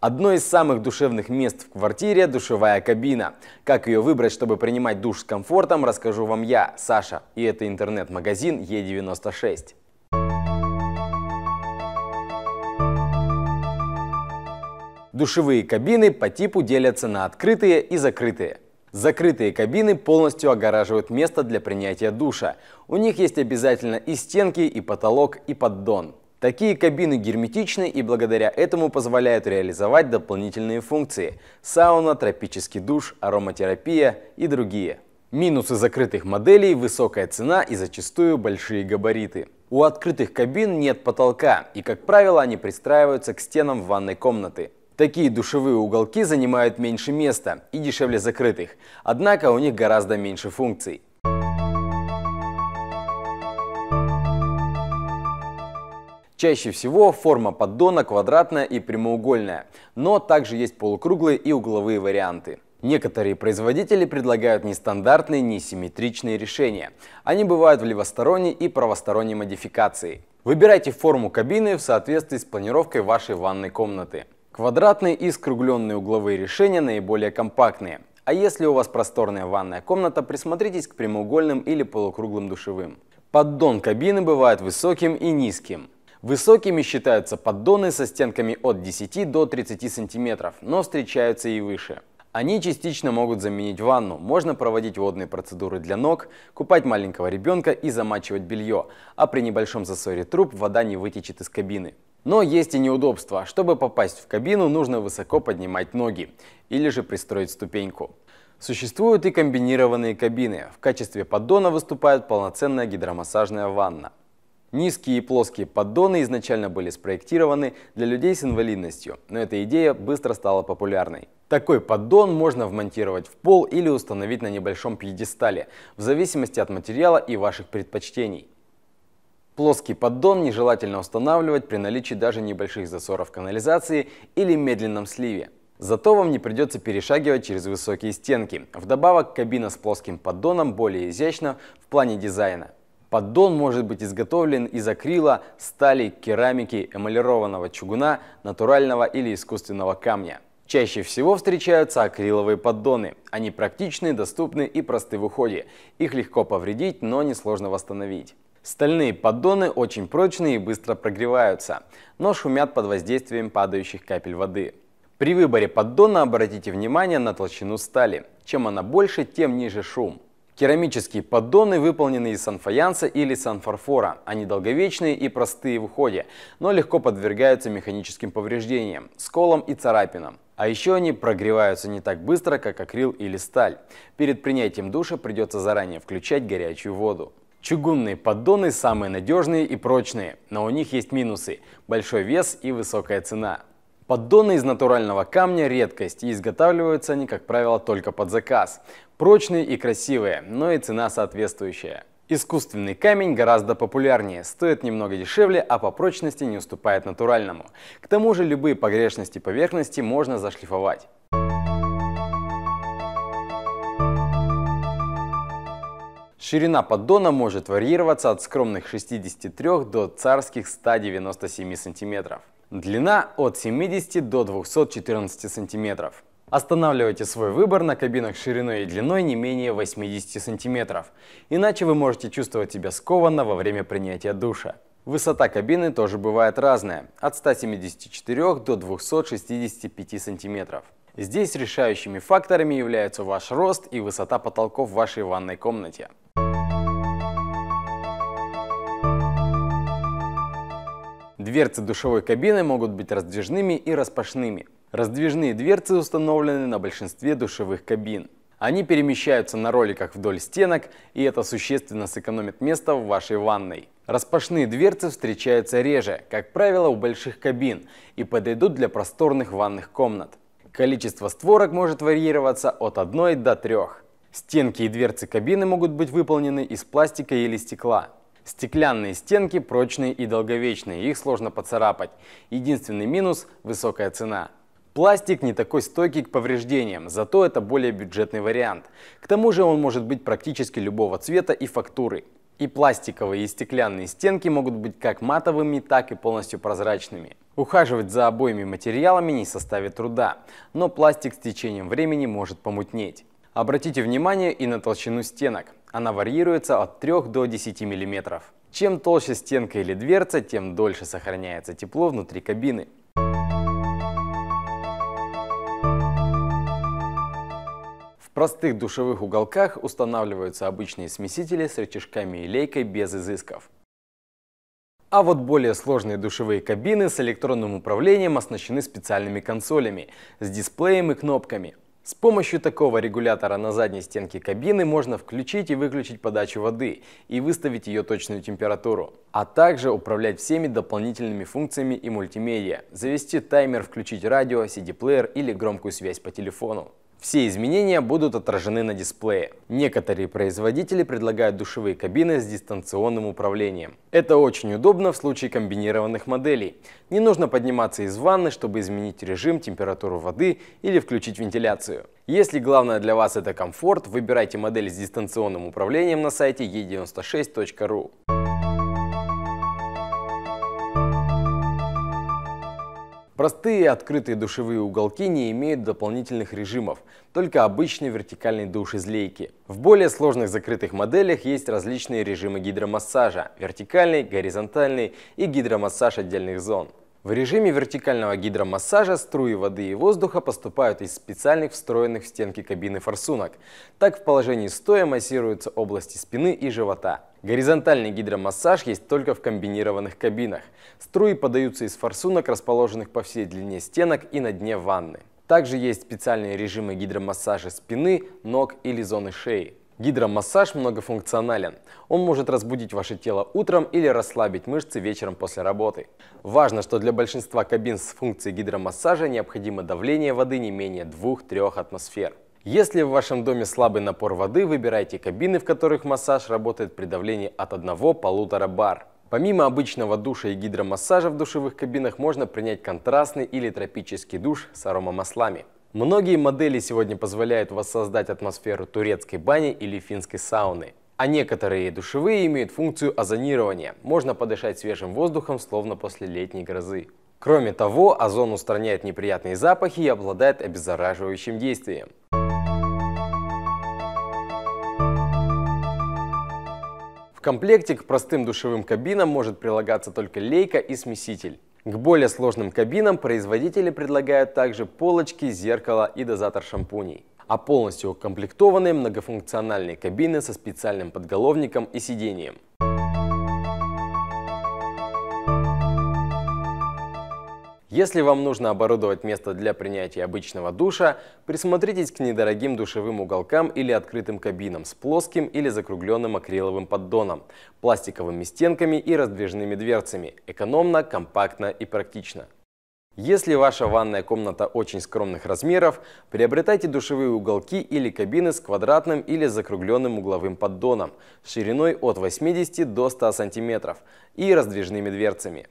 Одно из самых душевных мест в квартире – душевая кабина. Как ее выбрать, чтобы принимать душ с комфортом, расскажу вам я, Саша. И это интернет-магазин Е96. Душевые кабины по типу делятся на открытые и закрытые. Закрытые кабины полностью огораживают место для принятия душа. У них есть обязательно и стенки, и потолок, и поддон. Такие кабины герметичны и благодаря этому позволяют реализовать дополнительные функции – сауна, тропический душ, ароматерапия и другие. Минусы закрытых моделей – высокая цена и зачастую большие габариты. У открытых кабин нет потолка, и, как правило, они пристраиваются к стенам ванной комнаты. Такие душевые уголки занимают меньше места и дешевле закрытых, однако у них гораздо меньше функций. Чаще всего форма поддона квадратная и прямоугольная, но также есть полукруглые и угловые варианты. Некоторые производители предлагают нестандартные, несимметричные решения. Они бывают в левосторонней и правосторонней модификации. Выбирайте форму кабины в соответствии с планировкой вашей ванной комнаты. Квадратные и скругленные угловые решения наиболее компактные. А если у вас просторная ванная комната, присмотритесь к прямоугольным или полукруглым душевым. Поддон кабины бывает высоким и низким. Высокими считаются поддоны со стенками от 10 до 30 сантиметров, но встречаются и выше. Они частично могут заменить ванну, можно проводить водные процедуры для ног, купать маленького ребенка и замачивать белье, а при небольшом засоре труб вода не вытечет из кабины. Но есть и неудобства. Чтобы попасть в кабину, нужно высоко поднимать ноги или же пристроить ступеньку. Существуют и комбинированные кабины. В качестве поддона выступает полноценная гидромассажная ванна. Низкие и плоские поддоны изначально были спроектированы для людей с инвалидностью, но эта идея быстро стала популярной. Такой поддон можно вмонтировать в пол или установить на небольшом пьедестале, в зависимости от материала и ваших предпочтений. Плоский поддон нежелательно устанавливать при наличии даже небольших засоров канализации или медленном сливе. Зато вам не придется перешагивать через высокие стенки. Вдобавок кабина с плоским поддоном более изящна в плане дизайна. Поддон может быть изготовлен из акрила, стали, керамики, эмалированного чугуна, натурального или искусственного камня. Чаще всего встречаются акриловые поддоны. Они практичны, доступны и просты в уходе. Их легко повредить, но несложно восстановить. Стальные поддоны очень прочные и быстро прогреваются, но шумят под воздействием падающих капель воды. При выборе поддона обратите внимание на толщину стали. Чем она больше, тем ниже шум. Керамические поддоны выполнены из санфаянса или санфарфора. Они долговечные и простые в уходе, но легко подвергаются механическим повреждениям, сколам и царапинам. А еще они прогреваются не так быстро, как акрил или сталь. Перед принятием душа придется заранее включать горячую воду. Чугунные поддоны самые надежные и прочные, но у них есть минусы – большой вес и высокая цена. Поддоны из натурального камня – редкость и изготавливаются они, как правило, только под заказ. Прочные и красивые, но и цена соответствующая. Искусственный камень гораздо популярнее, стоит немного дешевле, а по прочности не уступает натуральному. К тому же любые погрешности поверхности можно зашлифовать. Ширина поддона может варьироваться от скромных 63 до царских 197 сантиметров. Длина от 70 до 214 сантиметров. Останавливайте свой выбор на кабинах шириной и длиной не менее 80 сантиметров, иначе вы можете чувствовать себя скованно во время принятия душа. Высота кабины тоже бывает разная, от 174 до 265 сантиметров. Здесь решающими факторами являются ваш рост и высота потолков в вашей ванной комнате. Дверцы душевой кабины могут быть раздвижными и распашными. Раздвижные дверцы установлены на большинстве душевых кабин. Они перемещаются на роликах вдоль стенок, и это существенно сэкономит место в вашей ванной. Распашные дверцы встречаются реже, как правило, у больших кабин, и подойдут для просторных ванных комнат. Количество створок может варьироваться от 1 до 3. Стенки и дверцы кабины могут быть выполнены из пластика или стекла. Стеклянные стенки прочные и долговечные, их сложно поцарапать. Единственный минус – высокая цена. Пластик не такой стойкий к повреждениям, зато это более бюджетный вариант. К тому же он может быть практически любого цвета и фактуры. И пластиковые, и стеклянные стенки могут быть как матовыми, так и полностью прозрачными. Ухаживать за обоими материалами не составит труда, но пластик с течением времени может помутнеть. Обратите внимание и на толщину стенок. Она варьируется от 3 до 10 мм. Чем толще стенка или дверца, тем дольше сохраняется тепло внутри кабины. В простых душевых уголках устанавливаются обычные смесители с рычажками и лейкой без изысков. А вот более сложные душевые кабины с электронным управлением оснащены специальными консолями с дисплеем и кнопками – с помощью такого регулятора на задней стенке кабины можно включить и выключить подачу воды и выставить ее точную температуру, а также управлять всеми дополнительными функциями и мультимедиа, завести таймер, включить радио, CD-плеер или громкую связь по телефону. Все изменения будут отражены на дисплее. Некоторые производители предлагают душевые кабины с дистанционным управлением. Это очень удобно в случае комбинированных моделей. Не нужно подниматься из ванны, чтобы изменить режим, температуру воды или включить вентиляцию. Если главное для вас это комфорт, выбирайте модель с дистанционным управлением на сайте e96.ru. Простые открытые душевые уголки не имеют дополнительных режимов, только обычный вертикальный душ из лейки. В более сложных закрытых моделях есть различные режимы гидромассажа – вертикальный, горизонтальный и гидромассаж отдельных зон. В режиме вертикального гидромассажа струи воды и воздуха поступают из специальных встроенных в стенки кабины форсунок. Так в положении стоя массируются области спины и живота. Горизонтальный гидромассаж есть только в комбинированных кабинах. Струи подаются из форсунок, расположенных по всей длине стенок и на дне ванны. Также есть специальные режимы гидромассажа спины, ног или зоны шеи. Гидромассаж многофункционален. Он может разбудить ваше тело утром или расслабить мышцы вечером после работы. Важно, что для большинства кабин с функцией гидромассажа необходимо давление воды не менее 2-3 атмосфер. Если в вашем доме слабый напор воды, выбирайте кабины, в которых массаж работает при давлении от 1-1,5 бар. Помимо обычного душа и гидромассажа в душевых кабинах можно принять контрастный или тропический душ с аромамаслами. Многие модели сегодня позволяют воссоздать атмосферу турецкой бани или финской сауны. А некоторые душевые имеют функцию озонирования. Можно подышать свежим воздухом, словно после летней грозы. Кроме того, озон устраняет неприятные запахи и обладает обеззараживающим действием. В комплекте к простым душевым кабинам может прилагаться только лейка и смеситель. К более сложным кабинам производители предлагают также полочки, зеркало и дозатор шампуней. А полностью укомплектованные многофункциональные кабины со специальным подголовником и сиденьем. Если вам нужно оборудовать место для принятия обычного душа, присмотритесь к недорогим душевым уголкам или открытым кабинам с плоским или закругленным акриловым поддоном, пластиковыми стенками и раздвижными дверцами. Экономно, компактно и практично. Если ваша ванная комната очень скромных размеров, приобретайте душевые уголки или кабины с квадратным или закругленным угловым поддоном шириной от 80 до 100 см и раздвижными дверцами.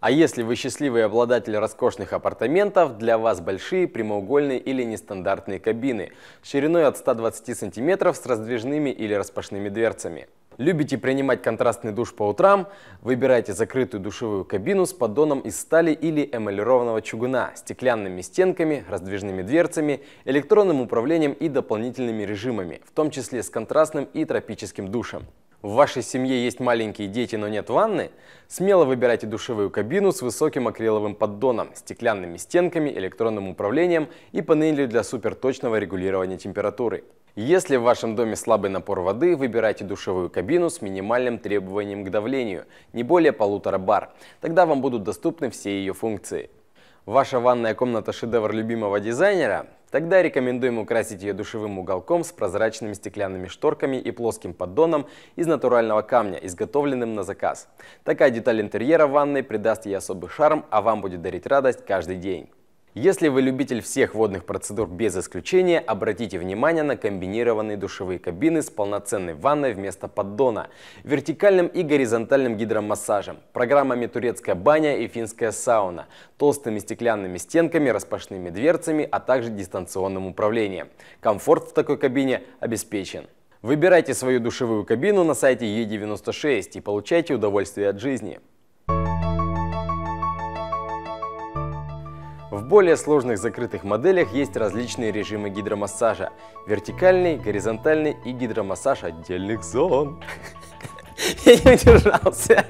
А если вы счастливый обладатель роскошных апартаментов, для вас большие прямоугольные или нестандартные кабины шириной от 120 сантиметров с раздвижными или распашными дверцами. Любите принимать контрастный душ по утрам? Выбирайте закрытую душевую кабину с поддоном из стали или эмалированного чугуна, стеклянными стенками, раздвижными дверцами, электронным управлением и дополнительными режимами, в том числе с контрастным и тропическим душем. В вашей семье есть маленькие дети, но нет ванны? Смело выбирайте душевую кабину с высоким акриловым поддоном, стеклянными стенками, электронным управлением и панелью для суперточного регулирования температуры. Если в вашем доме слабый напор воды, выбирайте душевую кабину с минимальным требованием к давлению, не более полутора бар. Тогда вам будут доступны все ее функции. Ваша ванная комната – шедевр любимого дизайнера? Тогда рекомендуем украсить ее душевым уголком с прозрачными стеклянными шторками и плоским поддоном из натурального камня, изготовленным на заказ. Такая деталь интерьера ванной придаст ей особый шарм, а вам будет дарить радость каждый день. Если вы любитель всех водных процедур без исключения, обратите внимание на комбинированные душевые кабины с полноценной ванной вместо поддона, вертикальным и горизонтальным гидромассажем, программами «Турецкая баня» и «Финская сауна», толстыми стеклянными стенками, распашными дверцами, а также дистанционным управлением. Комфорт в такой кабине обеспечен. Выбирайте свою душевую кабину на сайте е 96 и получайте удовольствие от жизни. более сложных закрытых моделях есть различные режимы гидромассажа. Вертикальный, горизонтальный и гидромассаж отдельных зон. Я не удержался.